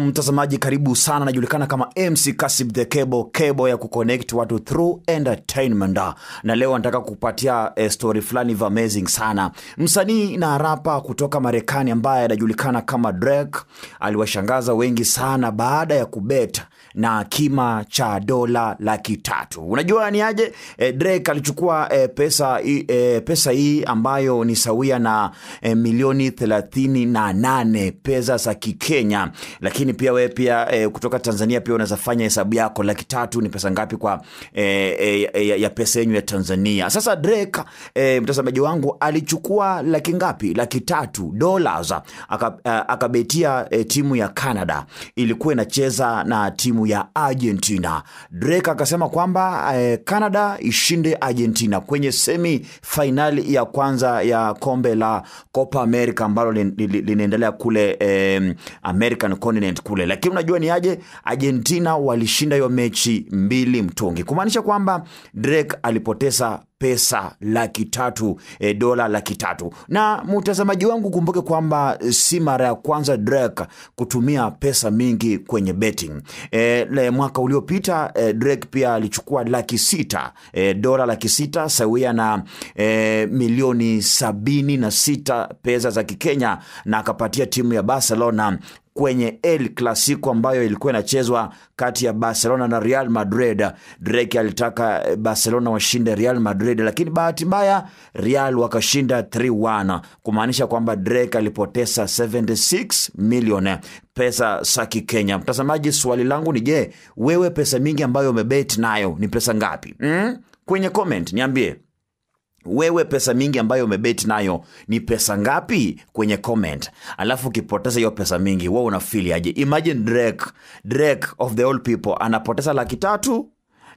Mtazamaji karibu sana, najulikana kama MC Kasib the Cable, cable ya kuconnect watu through entertainment, na leo nataka kupatia e, eh, story fulani of amazing sana. Msanii na rapa kutoka Marekani ambaye anajulikana kama Drake aliwashangaza wengi sana baada ya kubet na kima cha dola laki tatu. Unajua ni aje? E, Drake alichukua e, pesa e, pesa hii ambayo ni sawia na e, milioni 38 pesa za Kikenya, lakini lakini pia wewe pia e, kutoka Tanzania pia unaweza fanya hesabu yako, laki tatu ni pesa ngapi kwa e, e, ya, ya pesa yenyu ya Tanzania. Sasa Drake e, mtazamaji wangu alichukua laki ngapi? Laki tatu dollars, akabetia e, timu ya Canada ilikuwa inacheza na timu ya Argentina. Drake akasema kwamba e, Canada ishinde Argentina kwenye semi fainali ya kwanza ya kombe la Copa America ambalo linaendelea kule e, American continent. Madrid kule, lakini unajua ni aje, Argentina walishinda hiyo mechi mbili mtungi, kumaanisha kwamba Drake alipoteza pesa laki tatu e, dola laki tatu. Na mtazamaji wangu, kumbuke kwamba eh, si mara ya kwanza Drake kutumia pesa mingi kwenye betting e, le, mwaka uliopita e, Drake pia alichukua laki sita e, dola laki sita sawia na e, milioni sabini na sita pesa za Kikenya na akapatia timu ya Barcelona kwenye El klasiko ambayo ilikuwa inachezwa kati ya Barcelona na Real Madrid. Drake alitaka eh, Barcelona washinde Real Madrid, lakini bahati mbaya Real wakashinda 31 kumaanisha kwamba Drake alipoteza 76 milioni pesa saki Kenya. Mtazamaji, swali langu ni je, wewe pesa mingi ambayo umebet nayo ni pesa ngapi? Mm? Kwenye comment niambie wewe pesa mingi ambayo umebet nayo ni pesa ngapi kwenye comment, alafu ukipoteza hiyo pesa mingi wewe unafili aje? Imagine Drake, Drake of the old people anapoteza laki tatu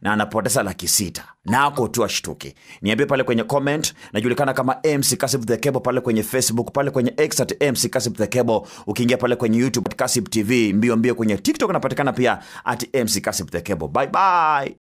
na anapoteza laki sita nako tu ashtuki. Niambie pale kwenye comment. Najulikana kama MC kasib the Cable pale kwenye Facebook, pale kwenye X at MC kasib the Cable. Ukiingia pale kwenye YouTube at kasib TV, mbio mbio kwenye TikTok napatikana pia at MC kasib the Cable. Bye bye.